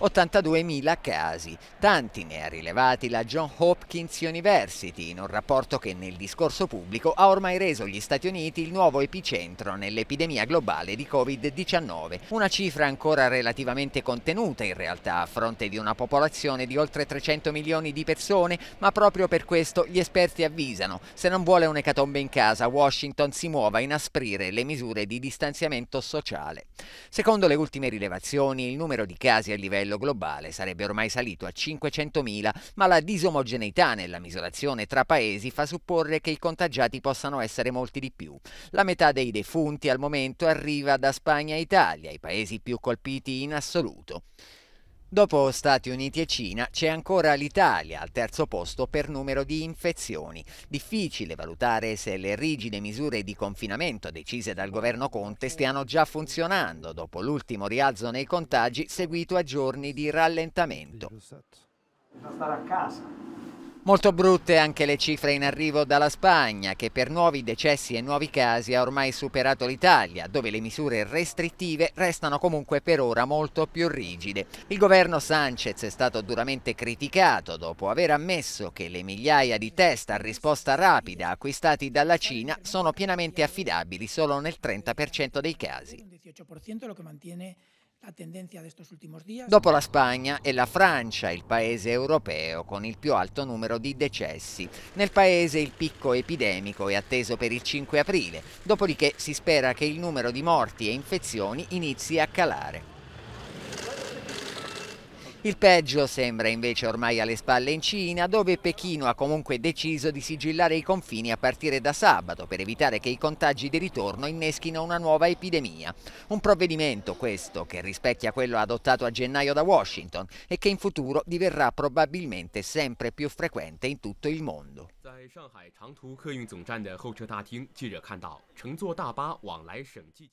82.000 casi. Tanti ne ha rilevati la John Hopkins University in un rapporto che nel discorso pubblico ha ormai reso gli Stati Uniti il nuovo epicentro nell'epidemia globale di Covid-19, una cifra ancora relativamente contenuta in realtà a fronte di una popolazione di oltre 300 milioni di persone, ma proprio per questo gli esperti avvisano, se non vuole un'ecatombe in casa, Washington si muova a inasprire le misure di distanziamento sociale. Secondo le ultime rilevazioni, il numero di casi a livello livello globale sarebbe ormai salito a 500.000, ma la disomogeneità nella misurazione tra paesi fa supporre che i contagiati possano essere molti di più. La metà dei defunti al momento arriva da Spagna e Italia, i paesi più colpiti in assoluto. Dopo Stati Uniti e Cina c'è ancora l'Italia al terzo posto per numero di infezioni. Difficile valutare se le rigide misure di confinamento decise dal governo Conte stiano già funzionando dopo l'ultimo rialzo nei contagi seguito a giorni di rallentamento. Bisogna stare a casa, Molto brutte anche le cifre in arrivo dalla Spagna, che per nuovi decessi e nuovi casi ha ormai superato l'Italia, dove le misure restrittive restano comunque per ora molto più rigide. Il governo Sanchez è stato duramente criticato dopo aver ammesso che le migliaia di test a risposta rapida acquistati dalla Cina sono pienamente affidabili solo nel 30% dei casi la tendenza di questi ultimi giorni. Dopo la Spagna è la Francia il paese europeo con il più alto numero di decessi. Nel paese il picco epidemico è atteso per il 5 aprile, dopodiché si spera che il numero di morti e infezioni inizi a calare. Il peggio sembra invece ormai alle spalle in Cina, dove Pechino ha comunque deciso di sigillare i confini a partire da sabato per evitare che i contagi di ritorno inneschino una nuova epidemia. Un provvedimento questo che rispecchia quello adottato a gennaio da Washington e che in futuro diverrà probabilmente sempre più frequente in tutto il mondo. 在上海长途客运总站的候车大厅，记者看到乘坐大巴往来省际。